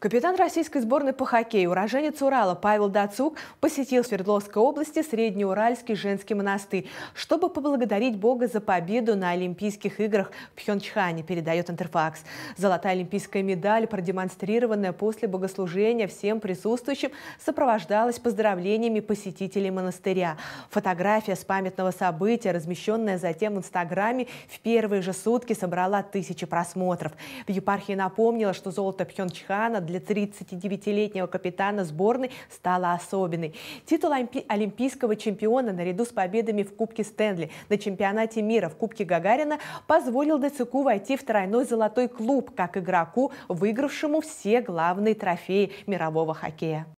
Капитан российской сборной по хоккею, уроженец Урала Павел Дацук посетил Свердловской области Среднеуральский женский монастырь, чтобы поблагодарить Бога за победу на Олимпийских играх в Пхенчхане, передает Интерфакс. Золотая олимпийская медаль, продемонстрированная после богослужения всем присутствующим, сопровождалась поздравлениями посетителей монастыря. Фотография с памятного события, размещенная затем в Инстаграме, в первые же сутки собрала тысячи просмотров. В епархии напомнила, что золото Пхенчхана для 39-летнего капитана сборной стала особенной. Титул олимпийского чемпиона наряду с победами в Кубке Стэнли, на чемпионате мира в Кубке Гагарина позволил Дацуку войти в тройной золотой клуб, как игроку, выигравшему все главные трофеи мирового хоккея.